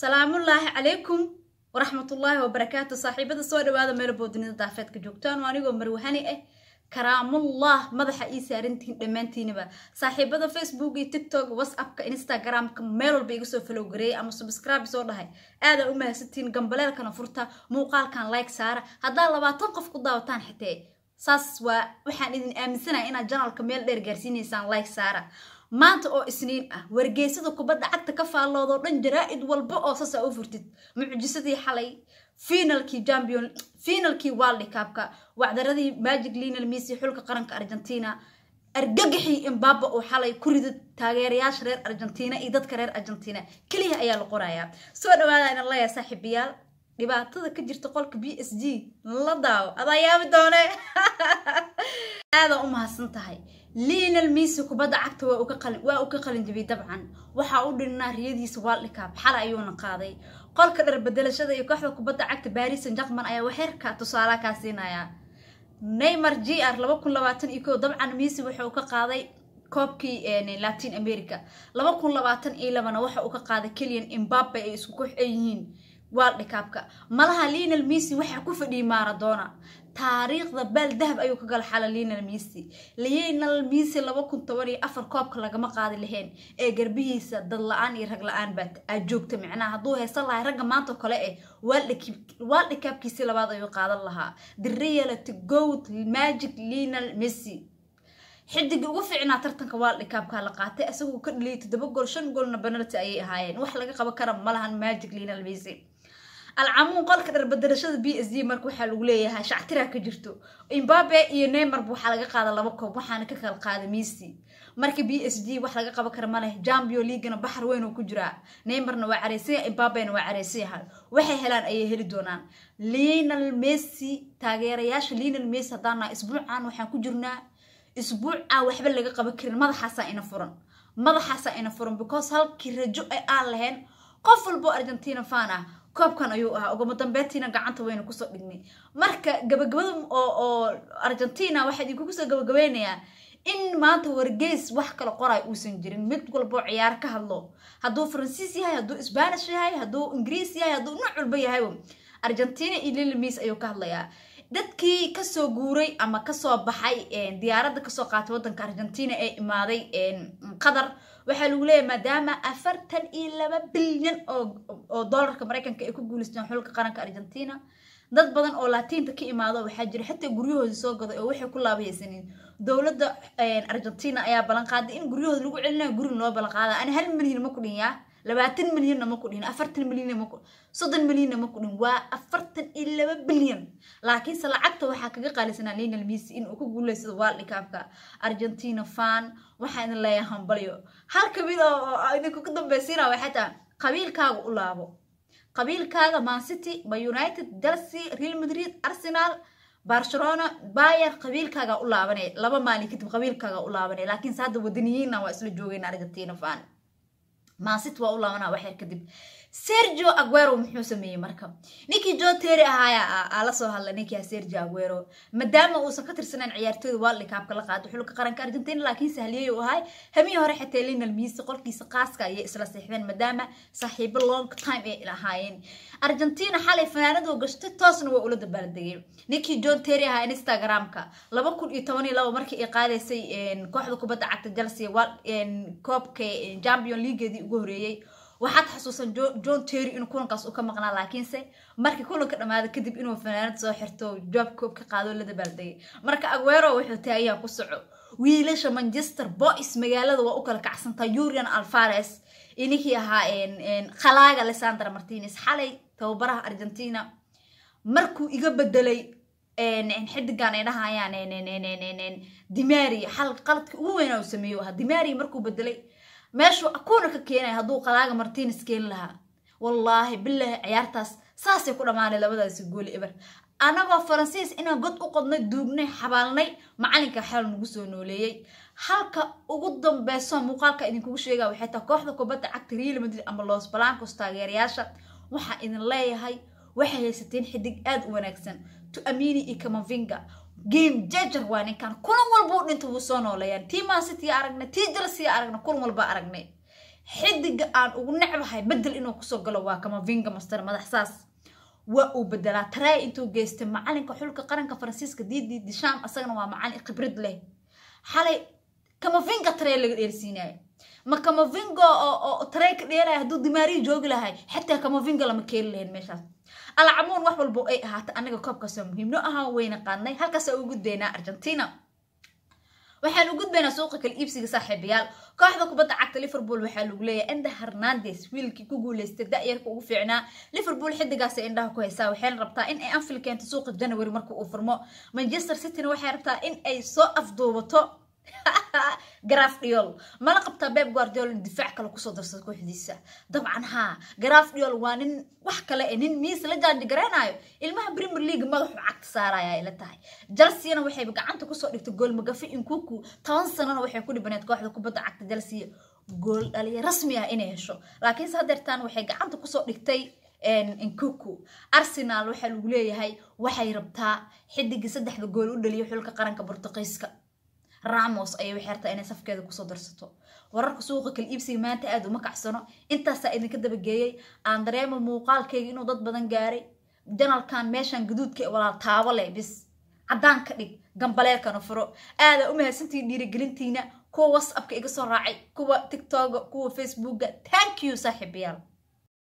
salaamullaahi calaykum waraxmatullaahi wabarakaatu saaxiibada soo dhawaada meelo dunida daafeedka joogtaan anigoo marwahani ah karaamullah madaxa ii saarantihiin dhammaantiinaba saaxiibada facebook iyo tiktok whatsappka instagramka meel walba iga soo ama subscribe soo dhahay aadaan u mahadsantihiin gambaleelkana furta muuqaalkan like saara haddaad labaatan qof ku daawataan xitee saas waa waxaan idin aaminsanahay inaad janalka meel dheer gaarsiinaysaan like saara maanta oo isniin ah wargeysada kubadda cagta ka faalloodoo dhan jaraa-id walba oo sasaa u furtid mucjisadii xalay finalkii champion finalkii waldi kaabka wacdaradii magic linal misi xulka qaranka argentina argagaxii imbaba uu xalay ku ridid taageerayaasha reer argentina iyo dadka reer argentina keliya ayaa la qorayaa soo dhawaada inan leeyahay saaxiibayaal dhibaatada ka jirta qolka b s g la daawo adaa yaabi doone aadaa u mahadsan tahay lionel messi kubadda cagta waa u ka qalin jabiyey dabcan waxaa u dhirinaa riyadiisa waaldikaa xala ayuuna qaaday qolka dhar dharbedelashada iyo kooxda kubadda cagta baris san jakman ayaa waxeerka tusaalaa kaa siinayaa neymar g r laba kun labaatan iyo kow dabcan messi waxa uu ka qaaday koobkii eh, latin america laba kun labaatan iyo labana waxa uu ka qaaday keliyan imbabe ay isku koox ay yihiin waldhikaabka malaha linal misi waxaa ku fadhiyay maradona taariikhda baal dahab ayuu ka gala xala linal misi liyenal misi laba kun toban iyo afar koobka lagama qaadi laheen ee garbihiisa dad la-aan iyo rag la-aan baa aad joogta micnaha hadduu haysan lahay ragga maantao kale eh waaldhikaabkiisii labaad ayuu qaadan lahaa the reality goat magic linal misi xidigii ugu fiicnaa tartanka waaldhikaabkaa la qaatay isagoo ka dhaliyay toddoba gool shan goolna banalti ayay ahaayeen wax laga qaban kara malahan magic linal misi alcamuun qolka dharbadarashada b s d marka waxaa lagu leeyahay shactiraa ka jirto imbabe iyo nemarba waxaa laga qaada laba koob waxaana ka kala qaada misy marka b s d wax laga qaban kara maleh jambio leagana baxar weyn ku jiraa nemarna waa careysanyaha imbabena waa careysanyahay waxay helaan ayay heli doonaan linal mesy taageerayaasha linal mesy haddaana isbuucan waxaan ku jirnaa isbuuca waxba laga qaban karin madaxaasaa ina furan madaxaasaa ina furan because halkii rajo ay aan lahayn qof walbo argentina fan ah koobkan ayuu ahaa ugama dambeetiina gacanta wayna kusoo dhignay marka gabagabada oo oo argentina waxaa idinkugu soo gabagabeynayaan in maanta wargeys wax kala qoray uusan jirin mid walbo ciyaar ka hadlo hadduu faransiis yahay hadduu sbanish yahay hadduu ingiriis yahay hadduu nooc walba yahay argentina iyo lilimis ayuu ka hadlayaa dadkii kasoo guuray ama kasoo baxay diyaaradda kasoo qaatay wadanka argentina ee imaaday mm, qatar waxaa lagu leeyahay maadaama afartan iyo laba bilyan oo dolarka maraykanka ay ku guuleysteen xulka qaranka argentina dad badan oo laatiinta ka imaado waxaa jira xataa guryahooda soo gaday oo waxay ku laabayaysanin dowladda argentina ayaa ballanqaaday in guryahooda lagu celinayo guri loo ballanqaada ani hal milyan ma ku dhinyaa labaatan milyanna ma kudhihin afartan milyanna ma soddon milyanna ma kudhihin waa afartan iyo laba bilyan laakiinse lacagta waxaa kaga qaalisanaa lionel messi inuu ku guulaysado waaldi argentina fan waxaa idin leeyahay hambalyo hal kamid oo idinku ka dambaysiina waxay taa qabiilkaaga u laabo qabiilkaaga mancity ma united chelsea real madrid arsenal barcelona bayer qabiilkaaga u laabanay laba maalin kadib qabiilkaaga u laabanay laakiinse hadda wadaniyiinna waa isla joogeynaa argentina fan maasit waa u laabanaa waxyar kadib sergio aguero muxuu sameeyey marka ninkii jo terry ahaayaa ala soo hadla ninkia sergio aguero maadaama uusan ka tirsanaan ciyaartooyda waaldi kaabka la qaaday xulka qaranka argentina laakiin sahliyey uu ahay hamihii hore xatee linal miisi qolkiisa qaaska ayay isla seexdeen maadaama saaxiibo long time ay ahaayeen argentina xalay fanaanad uu gashtay toosna waa ula dabaaldegay ninkii john terry ahaa instagramka laba kun iyo toban iyo laba markii ay qaadaysay kooxda kubadda cagta chelsea koobka champion leagueedii ugu horeeyey waxaad xasuusan john terry inuu kulankaas u ka maqnaa laakiinse markii kulanka dhammaada kadib inuu fanaanad soo xirto joob koob ka qaado la dabaaldegay marka aguero wuxuu tahay ayaan ku soco wiilasha manchester boys magaalada waa u kala kacsantaa urian alfares inihii ahaa khalaaga alessandra martinez xalay tababaraha argentina markuu iga bedelay xidigan ay dhahayaan dimari qaladkii ugu weynaa uu sameeyo ahaa dimari markuu bedelay meeshuu akuuna ka keenaya hadduu qalaaga martinis keeni lahaa wallaahi bilaahi ciyaartaas saasay ku dhammaanay labadaasi gooli eber anagoo faransiis inaan god u qodnay duugnay xabaalnay macalinka xeel nagu soo nooleeyey halka ugu dambeyso muuqaalka idinkugu sheega waxay tahay kooxda kubadda cagta real madrid ama los balancos taageerayaasha waxaa idin leeyahay waxay haysateen xidig aada u wanaagsan amini iyo camavinga game jajar waa ninkan kulan walbau dhinta wuu soo nooleeyaan tii maansitii aragna tii jalsiya kulan walba aragnay xidiga aan ugu necbahay bedel inuu kusoo galo waa kamavinga master madax saas waa uu bedelaa taray intuu geystay macalinka xulka qaranka faransiiska diidi disham asagana waa macalin khibrad leh xalay kamavinga taray laga dheersiinaya ma kamavinga oo taray ka dheeraya hadduu dimaariyi joogi lahay xataa kamavinga lama keeli lahayn meeshaas alcamuun wax walbo ay ahaata anaga koobkaasoo muhiimno ahaan wayna qaadnay halkaasa u gudbaynaa argentina waxaan u gudbaynaa suuqa kala iibsiga saaxiibayaal kooxda kubadda cagta liverpool waxaa lagu leeyahay enda hernandes wiilkii ku guuleystay da-yarka ugu fiicnaa liverpool xidigaas indhaha ku haysaa waxayna rabtaa in ay anfil keento suuqa january marka uu furmo manchester cityna waxay rabtaa in ay soo afduubato garaaf mala qabtaa beeb guardiolin difaac kale kusoo darsada kooxdiisa dabcan haa garaaf waa nin wax kale e nin miis la jaandigareynayo ilmaha premier league madaxu cagta saaraya ay la tahay jalsiana waxayba gacanta kusoo dhigtay goolmagafi inkuku toban sanana waxay ku dhibaneed kooxda kubadda cagta jalsiya gool dhaliya rasmi ah inay hesho laakiinse hadeertaan waxay gacanta kusoo dhigtay inkuku arsenaal waxaa lagu leeyahay waxay rabtaa xidigii saddexda gool u dhaliya xulka qaranka bortuqiiska ramos ayay xeertay inay safkeeda kusoo darsato wararka suuqa kal iibsiga maanta aada uma kacsano intaasaa idinka dabageeyey aan dareemo muuqaalkayga inuu dad badan gaaray janalkan meeshan gaduudka walaal taabo leh bis caddaan ka dhig gambaleelkana furo aadaa u mahadsantii dhiirigelintiina kuwa whatsappka iga soo raacay kuwa tictoga kuwa facebooka thank you saaxiibayaal